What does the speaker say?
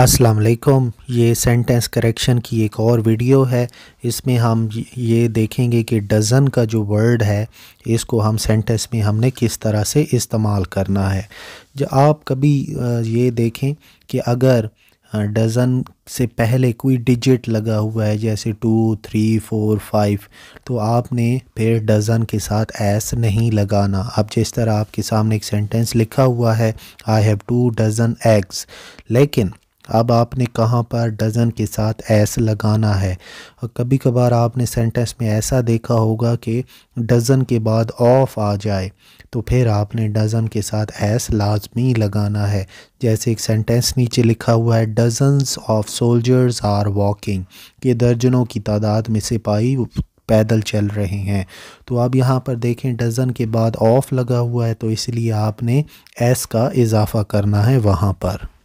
अस्सलाम वालेकुम ये सेंटेंस करेक्शन की एक और वीडियो है इसमें हम ये देखेंगे कि डज़न का जो वर्ड है इसको हम सेंटेंस में हमने किस तरह से इस्तेमाल करना है जो आप कभी ये देखें कि अगर डज़न से पहले कोई डिजिट लगा हुआ है जैसे टू थ्री फोर फाइव तो आपने फिर डज़न के साथ एस नहीं लगाना अब जिस तरह आपके सामने एक सेंटेंस लिखा हुआ है I have two dozen eggs लेकिन अब आपने कहाँ पर डज़न के साथ एस लगाना है और कभी कभार आपने सेंटेंस में ऐसा देखा होगा कि डज़न के बाद ऑफ आ जाए तो फिर आपने डज़न के साथ एस लाजमी लगाना है जैसे एक सेंटेंस नीचे लिखा हुआ है dozens of soldiers are walking के दर्जनों की तादाद में सिपाही पैदल चल रहे हैं तो आप यहाँ पर देखें डज़न के बाद ऑफ़ लगा हुआ है तो इसलिए आपने एस का इजाफ़ा करना है वहाँ पर